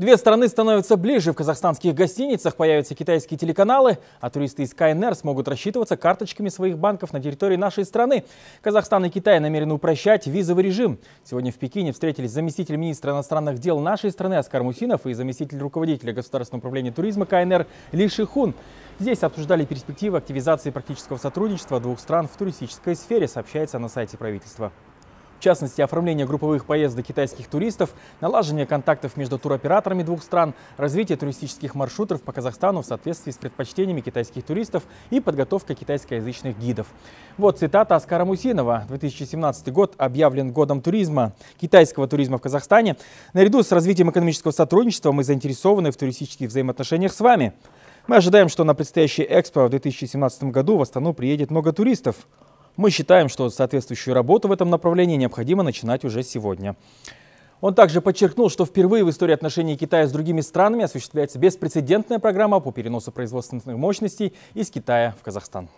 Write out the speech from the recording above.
Две страны становятся ближе. В казахстанских гостиницах появятся китайские телеканалы, а туристы из КНР смогут рассчитываться карточками своих банков на территории нашей страны. Казахстан и Китай намерены упрощать визовый режим. Сегодня в Пекине встретились заместитель министра иностранных дел нашей страны Аскар Мусинов и заместитель руководителя Государственного управления туризма КНР Ли Шихун. Здесь обсуждали перспективы активизации практического сотрудничества двух стран в туристической сфере, сообщается на сайте правительства в частности, оформление групповых поездок китайских туристов, налаживание контактов между туроператорами двух стран, развитие туристических маршрутов по Казахстану в соответствии с предпочтениями китайских туристов и подготовка китайскоязычных гидов. Вот цитата Оскара Мусинова. 2017 год объявлен годом туризма, китайского туризма в Казахстане. Наряду с развитием экономического сотрудничества мы заинтересованы в туристических взаимоотношениях с вами. Мы ожидаем, что на предстоящий экспо в 2017 году в Астану приедет много туристов. Мы считаем, что соответствующую работу в этом направлении необходимо начинать уже сегодня. Он также подчеркнул, что впервые в истории отношений Китая с другими странами осуществляется беспрецедентная программа по переносу производственных мощностей из Китая в Казахстан.